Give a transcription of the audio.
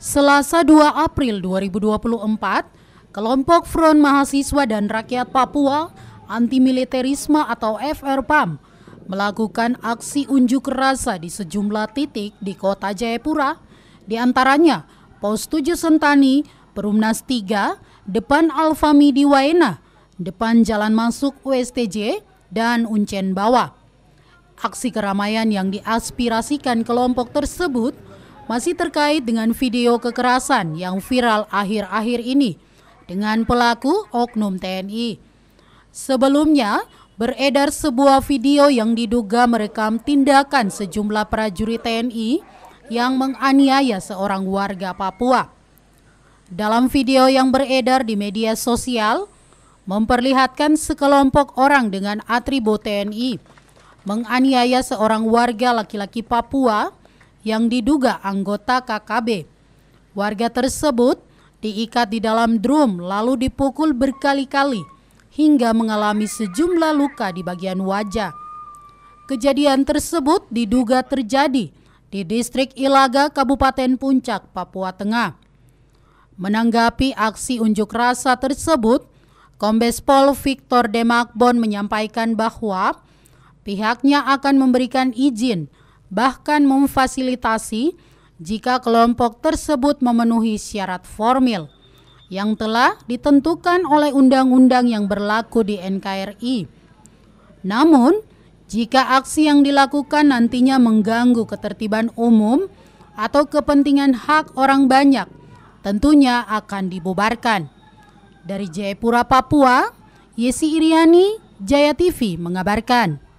Selasa 2 April 2024, kelompok Front Mahasiswa dan Rakyat Papua Anti Militerisme atau FRPAM melakukan aksi unjuk rasa di sejumlah titik di kota Jayapura, di antaranya Pos 7 Sentani, Perumnas 3, depan Alfami di Waena, depan jalan masuk USTJ, dan Uncen Bawah. Aksi keramaian yang diaspirasikan kelompok tersebut – masih terkait dengan video kekerasan yang viral akhir-akhir ini dengan pelaku Oknum TNI. Sebelumnya, beredar sebuah video yang diduga merekam tindakan sejumlah prajurit TNI yang menganiaya seorang warga Papua. Dalam video yang beredar di media sosial, memperlihatkan sekelompok orang dengan atribut TNI menganiaya seorang warga laki-laki Papua yang diduga anggota KKB. Warga tersebut diikat di dalam drum lalu dipukul berkali-kali hingga mengalami sejumlah luka di bagian wajah. Kejadian tersebut diduga terjadi di distrik Ilaga, Kabupaten Puncak, Papua Tengah. Menanggapi aksi unjuk rasa tersebut, Kombes Pol Victor Demakbon menyampaikan bahwa pihaknya akan memberikan izin bahkan memfasilitasi jika kelompok tersebut memenuhi syarat formil yang telah ditentukan oleh undang-undang yang berlaku di NKRI. Namun, jika aksi yang dilakukan nantinya mengganggu ketertiban umum atau kepentingan hak orang banyak, tentunya akan dibubarkan. Dari Jayapura, Papua, Yesi Iriani, Jaya TV mengabarkan.